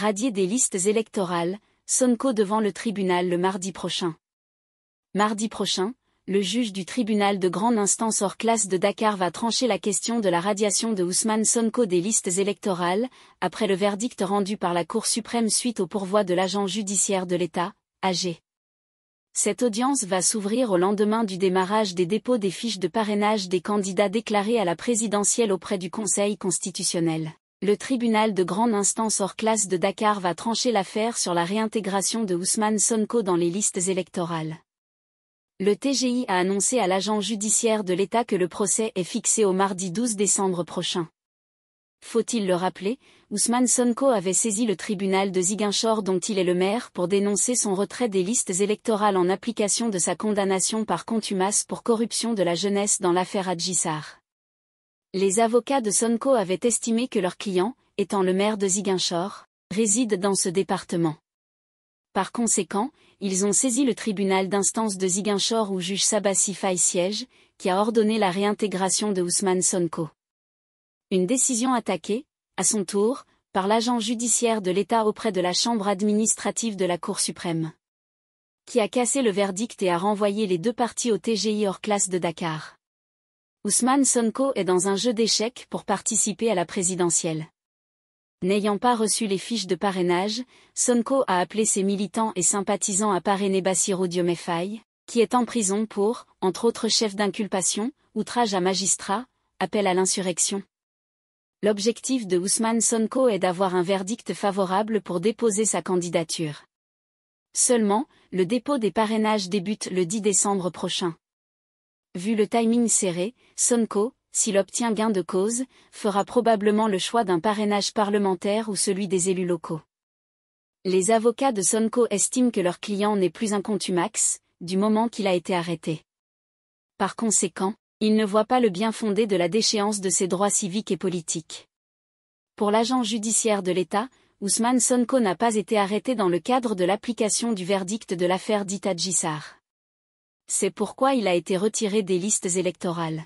radié des listes électorales, Sonko devant le tribunal le mardi prochain. Mardi prochain, le juge du tribunal de grande instance hors classe de Dakar va trancher la question de la radiation de Ousmane Sonko des listes électorales, après le verdict rendu par la Cour suprême suite au pourvoi de l'agent judiciaire de l'État, AG. Cette audience va s'ouvrir au lendemain du démarrage des dépôts des fiches de parrainage des candidats déclarés à la présidentielle auprès du Conseil constitutionnel le tribunal de grande instance hors classe de Dakar va trancher l'affaire sur la réintégration de Ousmane Sonko dans les listes électorales. Le TGI a annoncé à l'agent judiciaire de l'État que le procès est fixé au mardi 12 décembre prochain. Faut-il le rappeler, Ousmane Sonko avait saisi le tribunal de Ziguinchor dont il est le maire pour dénoncer son retrait des listes électorales en application de sa condamnation par contumace pour corruption de la jeunesse dans l'affaire Adjissar. Les avocats de Sonko avaient estimé que leur client, étant le maire de Ziguinchor, réside dans ce département. Par conséquent, ils ont saisi le tribunal d'instance de Ziguinchor où juge Sabassi Faye siège, qui a ordonné la réintégration de Ousmane Sonko. Une décision attaquée, à son tour, par l'agent judiciaire de l'État auprès de la Chambre administrative de la Cour suprême. Qui a cassé le verdict et a renvoyé les deux parties au TGI hors classe de Dakar. Ousmane Sonko est dans un jeu d'échecs pour participer à la présidentielle. N'ayant pas reçu les fiches de parrainage, Sonko a appelé ses militants et sympathisants à parrainer Bassirou diomefai qui est en prison pour, entre autres chefs d'inculpation, outrage à magistrat, appel à l'insurrection. L'objectif de Ousmane Sonko est d'avoir un verdict favorable pour déposer sa candidature. Seulement, le dépôt des parrainages débute le 10 décembre prochain. Vu le timing serré, Sonko, s'il obtient gain de cause, fera probablement le choix d'un parrainage parlementaire ou celui des élus locaux. Les avocats de Sonko estiment que leur client n'est plus un contumax, du moment qu'il a été arrêté. Par conséquent, ils ne voient pas le bien fondé de la déchéance de ses droits civiques et politiques. Pour l'agent judiciaire de l'État, Ousmane Sonko n'a pas été arrêté dans le cadre de l'application du verdict de l'affaire d'Ita c'est pourquoi il a été retiré des listes électorales.